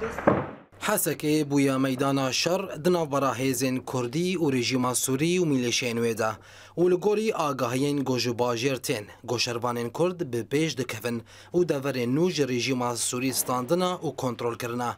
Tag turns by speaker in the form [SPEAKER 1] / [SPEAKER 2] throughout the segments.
[SPEAKER 1] this حسکه بویا میدان شر د نوبره هیزن کوردی او رژیم سوری او میلیشین ودا ولګوري آگاهین ګوجو باجرتن ګوشروانن کورد به پیش د کوین او د ور نوج رژیم سوری ستاندنا او کنټرول کرنا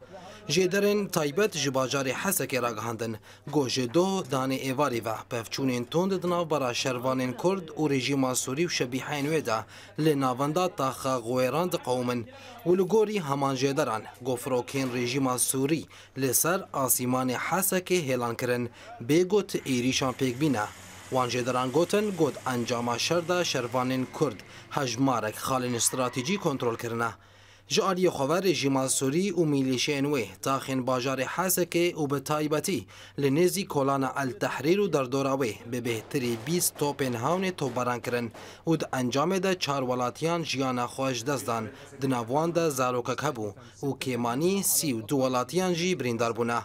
[SPEAKER 1] جدرن تایبت جباجار حسکه راګهندن ګوجو دو دانه ایواری و پفچونن توند د نوبره شروانن کورد او رژیم سوری او شبیحین ودا لناوندا تاخه غویران د قومن ولګوري همان جدران ګوفروکین رژیم سوری هاوی لسر آسیمان حسک هیلان کرن بگوت ایریشان پیک بینه وانجه دران گوتن گوت انجام شر دا شروانین کرد هجمارک خالین استراتیجی کنترل کرنه جا آلی خواه رژیم سوری و میلیشین وی تاخین باجار حسکه و به تایبتی لنزی کولان التحریر و در دوراوی به بهتری 20 توپین هاون تو بران کرن و د انجام ده چار ولاتیان جیان خوش دستان دنوان ده زاروکک هبو و کیمانی سی و دو ولاتیان جی بریندار بونه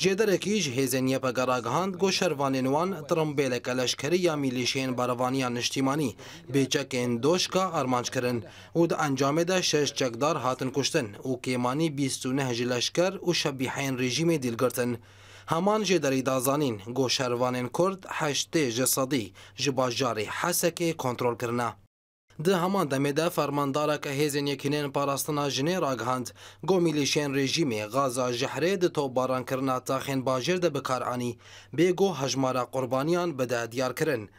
[SPEAKER 1] Jederekî ji hêzeniye pegeragihandî goşervanên wan tirombêleke leşkerî ya mîlîşeyên barevaniya niştîmanî bêçekên doşka armanc kirin û di encamê de şeş çekdar hatin kuştin û kêmanî bîst û neh jî leşker û şebîheyên rejîmê dîlgirtin. Heman jê derî dazanîn goşervanên Kurd heştê ji sedî ji bajarê Hesekê kontrolkirine. Di heman demê de fermandareke hêzên yekînên parastina jinê ragihand, gomîlêşên rejîmê Gaza jihre di topbarankirina taxên bajêr de bikaranî, bêgo hejmara qurbaniyan bide diyarkirin.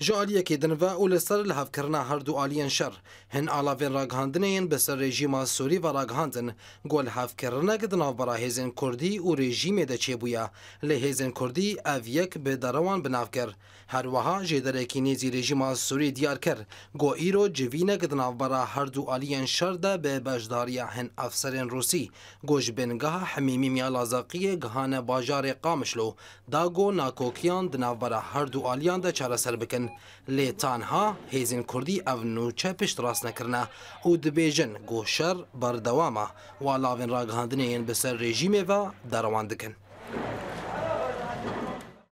[SPEAKER 1] ji aliyekê din ve û li ser lhevkirina her du aliyên şer hin alavên raghandinên bi ser rejîma Sûrî ve raghandin gol hevkirinek di navbera hêzên Kurdî û rejîmê de çêbûye lê hêzên Kurdî ev yek bi derewan binav kir herwiha jêderekî nêzî rejîma Sûrî diyar kir got îro civînek di navbera her du aliyên şer de bi bejdariya hin efserên Rûsî got ji bêngeha hemîmî Miya Lazaqiyê gihane bajarê Qamişlo da got nakokiyan di navbera her du aliyan de çareser bikin لێ تانها هێزین کوردی ئەو نوچە پشت ڕاست نەکردە ئەو دبێژن گۆشەر بەردەوامە وا لاوێن ڕاگەاندنێن بەسەر ڕێژیمێەوە دەڕەوان دکن.